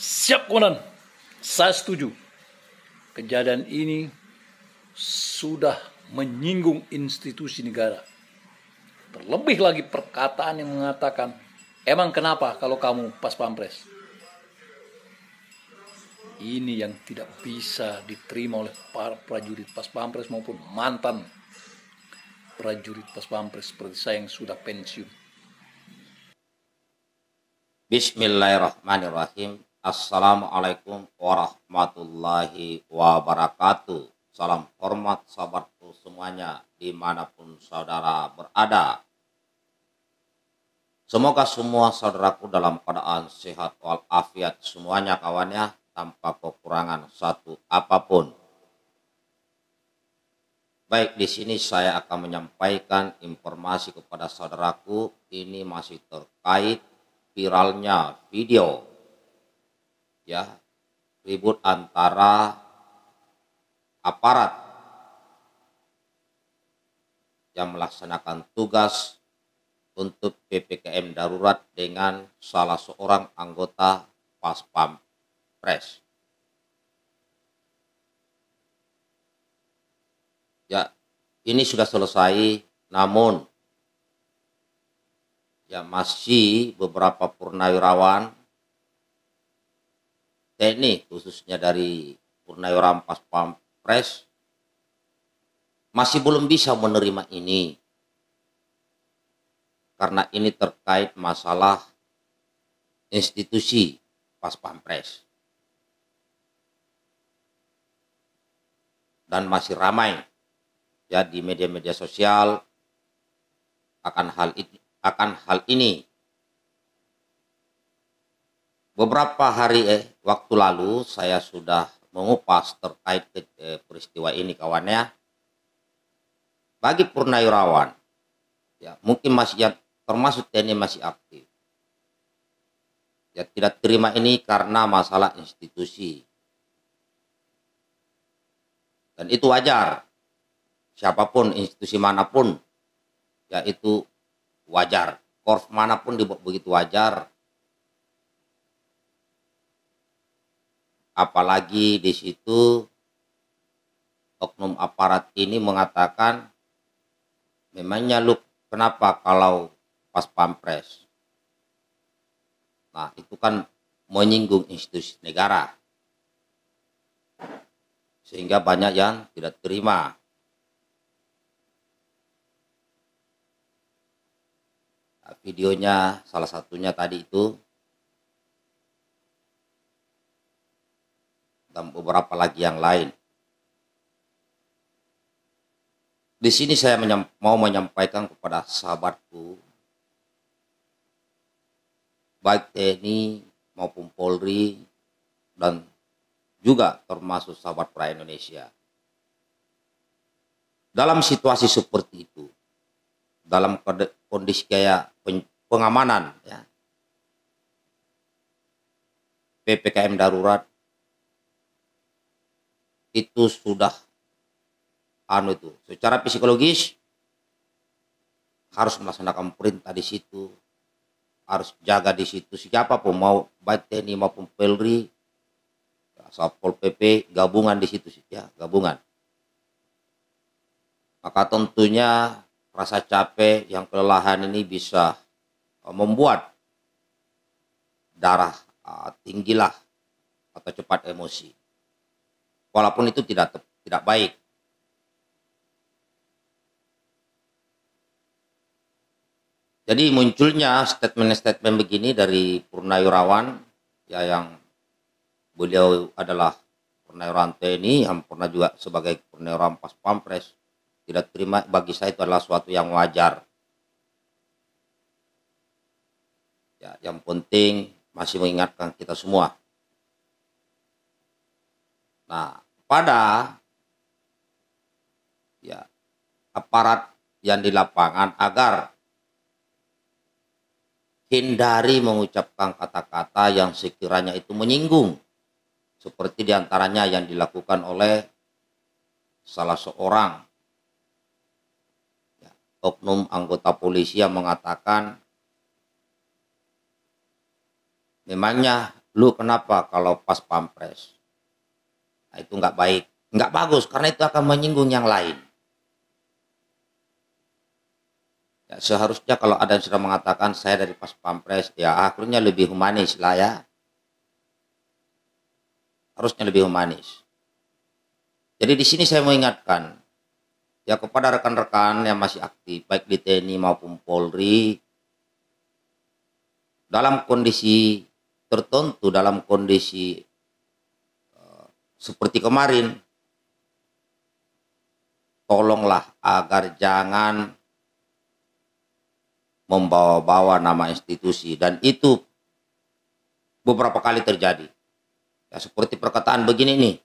Siap komandan, saya setuju. Kejadian ini sudah menyinggung institusi negara. Terlebih lagi perkataan yang mengatakan, emang kenapa kalau kamu pas pampres? Ini yang tidak bisa diterima oleh para prajurit pas pampres maupun mantan prajurit pas pampres seperti saya yang sudah pensiun. Bismillahirrahmanirrahim. Assalamualaikum warahmatullahi wabarakatuh. Salam hormat sahabatku semuanya dimanapun saudara berada. Semoga semua saudaraku dalam keadaan sehat walafiat semuanya kawannya tanpa kekurangan satu apapun. Baik, di sini saya akan menyampaikan informasi kepada saudaraku ini masih terkait viralnya video ya ribut antara aparat yang melaksanakan tugas untuk PPKM darurat dengan salah seorang anggota paspam pres Ya, ini sudah selesai namun ya masih beberapa purnawirawan teknik khususnya dari Purnayo Rampas Pampres masih belum bisa menerima ini karena ini terkait masalah institusi Pas Pampres dan masih ramai ya di media-media sosial akan hal ini akan hal ini Beberapa hari eh, waktu lalu saya sudah mengupas terkait ke, eh, peristiwa ini kawan ya. Bagi purnawirawan, ya mungkin masih ya, termasuk TNI masih aktif. Ya tidak terima ini karena masalah institusi. Dan itu wajar. Siapapun institusi manapun ya itu wajar. Korps manapun dibuat begitu wajar apalagi di situ oknum aparat ini mengatakan memangnya lu kenapa kalau pas pampres nah itu kan menyinggung institusi negara sehingga banyak yang tidak terima nah, videonya salah satunya tadi itu dan beberapa lagi yang lain. Di sini saya mau menyampaikan kepada sahabatku, baik TNI maupun Polri, dan juga termasuk sahabat pra Indonesia. Dalam situasi seperti itu, dalam kondisi kayak pengamanan, ya, PPKM darurat itu sudah anu itu secara psikologis harus melaksanakan perintah di situ harus jaga di situ siapapun mau baik TNI maupun Polri Satpol PP gabungan di situ sih ya gabungan maka tentunya rasa capek yang kelelahan ini bisa eh, membuat darah eh, tinggilah atau cepat emosi walaupun itu tidak tidak baik. Jadi munculnya statement-statement begini dari Purnayurawan ya yang beliau adalah Purnayurawan TNI yang pernah juga sebagai Purnayurawan Pas Pampres tidak terima bagi saya itu adalah suatu yang wajar. Ya, yang penting masih mengingatkan kita semua. Nah, kepada ya aparat yang di lapangan agar hindari mengucapkan kata-kata yang sekiranya itu menyinggung seperti diantaranya yang dilakukan oleh salah seorang ya, oknum anggota polisi yang mengatakan memangnya lu kenapa kalau pas pampres Nah, itu nggak baik, nggak bagus karena itu akan menyinggung yang lain. Ya, seharusnya kalau ada yang sudah mengatakan saya dari pas pampres, ya akhirnya lebih humanis lah ya. Harusnya lebih humanis. Jadi di sini saya mengingatkan ya kepada rekan-rekan yang masih aktif baik di TNI maupun Polri dalam kondisi tertentu dalam kondisi seperti kemarin. Tolonglah agar jangan membawa-bawa nama institusi dan itu beberapa kali terjadi. Ya, seperti perkataan begini nih.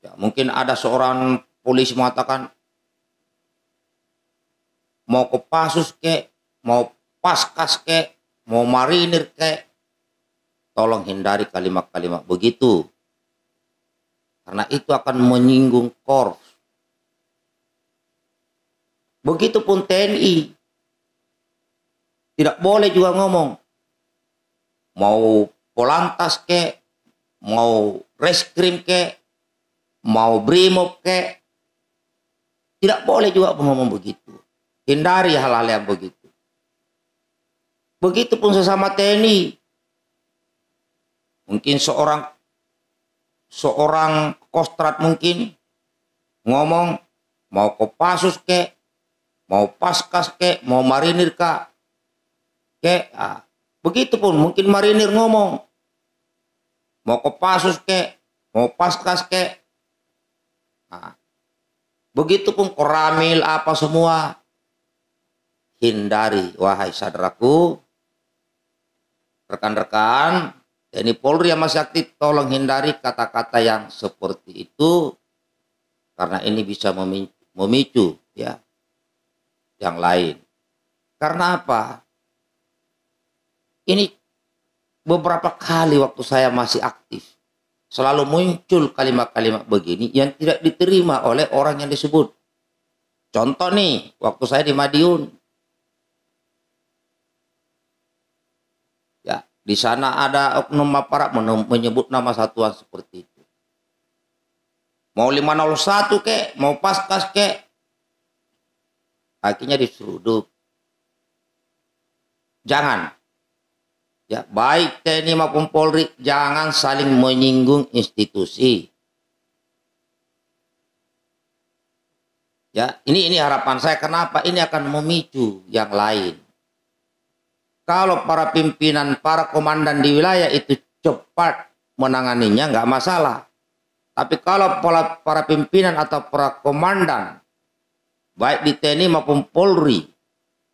Ya, mungkin ada seorang polisi mengatakan mau ke pasus ke, mau paskas ke, mau marinir ke, tolong hindari kalimat-kalimat begitu karena itu akan menyinggung korps. Begitupun TNI. Tidak boleh juga ngomong. Mau polantas ke, mau reskrim ke, mau brimob ke. Tidak boleh juga ngomong begitu. Hindari hal-hal yang begitu. Begitupun sesama TNI. Mungkin seorang seorang kostrat mungkin ngomong mau ke pasus ke, mau paskas ke, mau marinir ka, ke, ah. pun mungkin marinir ngomong mau ke pasus ke, mau paskas ke, nah. begitupun koramil apa semua hindari wahai saudaraku rekan-rekan TNI Polri yang masih aktif tolong hindari kata-kata yang seperti itu karena ini bisa memicu, ya yang lain. Karena apa? Ini beberapa kali waktu saya masih aktif selalu muncul kalimat-kalimat begini yang tidak diterima oleh orang yang disebut. Contoh nih, waktu saya di Madiun, Di sana ada oknum aparat menyebut nama satuan seperti itu. Mau 501 kek, mau paskas kek. Akhirnya diseruduk. Jangan. Ya, baik TNI maupun Polri jangan saling menyinggung institusi. Ya, ini ini harapan saya kenapa ini akan memicu yang lain. Kalau para pimpinan, para komandan di wilayah itu cepat menanganinya nggak masalah. Tapi kalau para, para pimpinan atau para komandan, baik di TNI maupun Polri,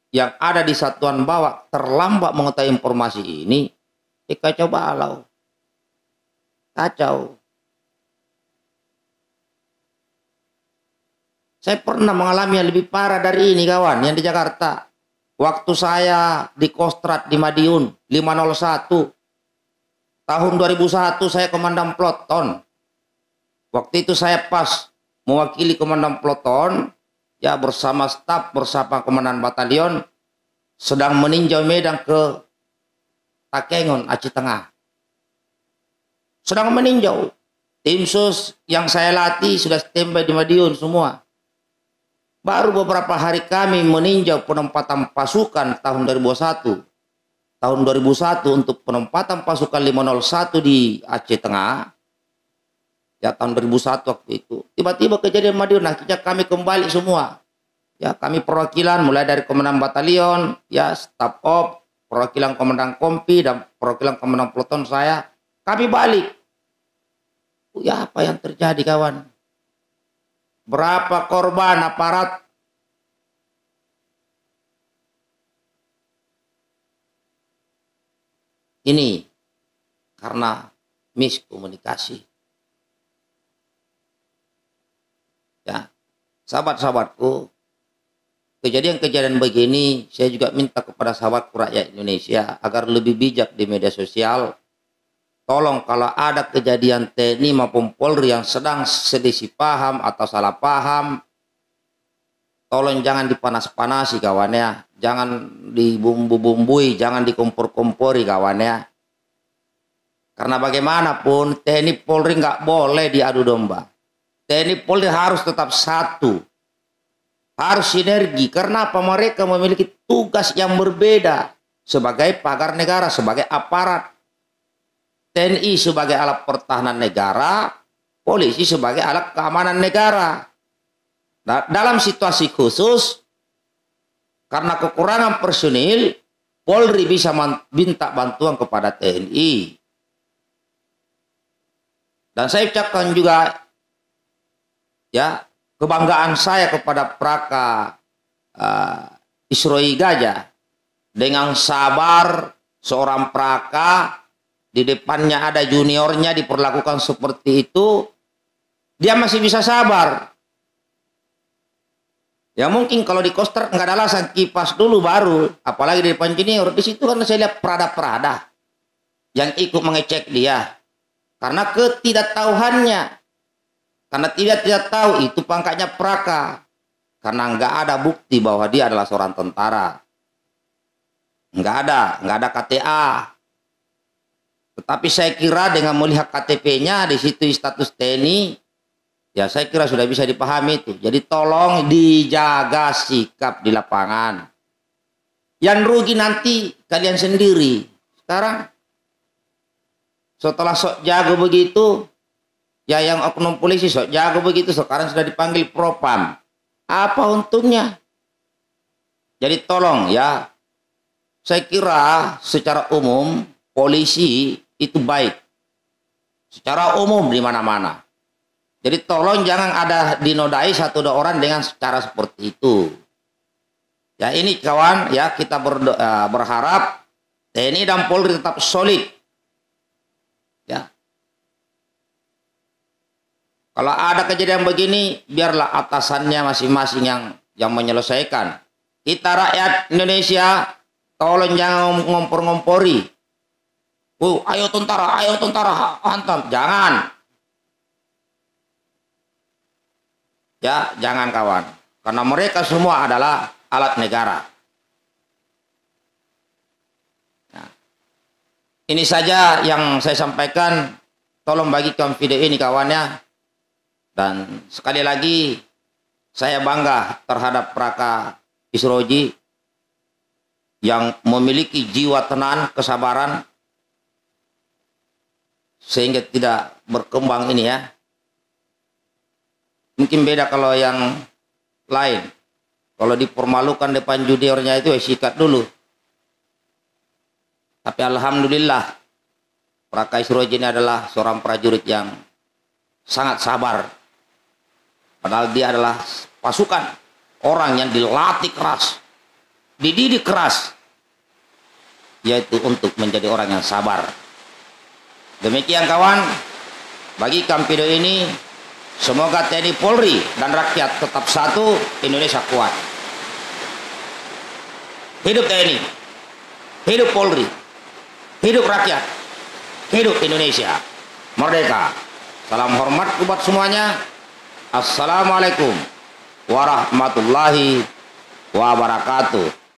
yang ada di satuan bawah terlambat mengetahui informasi ini, eh kacau balau. Kacau. Saya pernah mengalami yang lebih parah dari ini kawan, yang di Jakarta. Waktu saya di Kostrat di Madiun 501 tahun 2001 saya komandan peloton. Waktu itu saya pas mewakili komandan peloton ya bersama staf bersama komandan batalion sedang meninjau medan ke Takengon Aceh Tengah. Sedang meninjau tim sus yang saya latih sudah standby di Madiun semua. Baru beberapa hari kami meninjau penempatan pasukan tahun 2001. Tahun 2001 untuk penempatan pasukan 501 di Aceh Tengah. Ya tahun 2001 waktu itu. Tiba-tiba kejadian Madiun, akhirnya kami kembali semua. Ya kami perwakilan mulai dari komandan batalion, ya staf op, perwakilan komandan kompi dan perwakilan komandan peloton saya. Kami balik. Ya apa yang terjadi kawan? Berapa korban aparat? Ini karena miskomunikasi. Ya, sahabat-sahabatku, kejadian-kejadian begini saya juga minta kepada sahabatku rakyat Indonesia agar lebih bijak di media sosial Tolong kalau ada kejadian TNI maupun Polri yang sedang sedisi paham atau salah paham, tolong jangan dipanas-panasi kawan ya. Jangan dibumbu-bumbui, jangan dikompor-kompori kawan ya. Karena bagaimanapun TNI Polri nggak boleh diadu domba. TNI Polri harus tetap satu. Harus sinergi. Karena apa mereka memiliki tugas yang berbeda sebagai pagar negara, sebagai aparat TNI sebagai alat pertahanan negara, polisi sebagai alat keamanan negara. Nah, dalam situasi khusus, karena kekurangan personil, Polri bisa minta bantuan kepada TNI. Dan saya ucapkan juga ya kebanggaan saya kepada Praka uh, eh, Isroi Gajah dengan sabar seorang Praka di depannya ada juniornya diperlakukan seperti itu, dia masih bisa sabar. Ya mungkin kalau di koster nggak ada alasan kipas dulu baru, apalagi di depan junior di situ kan saya lihat perada-perada yang ikut mengecek dia karena ketidaktahuannya karena tidak tidak tahu itu pangkatnya praka karena nggak ada bukti bahwa dia adalah seorang tentara nggak ada nggak ada KTA tetapi saya kira dengan melihat KTP-nya di situ status TNI, ya saya kira sudah bisa dipahami itu. Jadi tolong dijaga sikap di lapangan. Yang rugi nanti kalian sendiri. Sekarang setelah sok jago begitu, ya yang oknum polisi sok jago begitu sekarang sudah dipanggil propam. Apa untungnya? Jadi tolong ya, saya kira secara umum polisi itu baik. Secara umum di mana-mana. Jadi tolong jangan ada dinodai satu dua orang dengan cara seperti itu. Ya ini kawan ya kita berdoa, eh, berharap TNI dan Polri tetap solid. Ya. Kalau ada kejadian begini biarlah atasannya masing-masing yang yang menyelesaikan. Kita rakyat Indonesia tolong jangan ngompor-ngompori. Oh, ayo tentara, ayo tentara, hantam. Jangan. Ya, jangan kawan. Karena mereka semua adalah alat negara. Nah, ini saja yang saya sampaikan. Tolong bagikan video ini kawannya. Dan sekali lagi, saya bangga terhadap Praka Isroji yang memiliki jiwa tenang kesabaran, sehingga tidak berkembang ini ya mungkin beda kalau yang lain kalau dipermalukan depan juniornya itu ya sikat dulu tapi alhamdulillah Prakai Suroji ini adalah seorang prajurit yang sangat sabar padahal dia adalah pasukan orang yang dilatih keras dididik keras yaitu untuk menjadi orang yang sabar Demikian kawan, bagi Kampido ini semoga TNI Polri dan rakyat tetap satu, Indonesia kuat. Hidup TNI, hidup Polri, hidup rakyat, hidup Indonesia. Merdeka. Salam hormat buat semuanya. Assalamualaikum warahmatullahi wabarakatuh.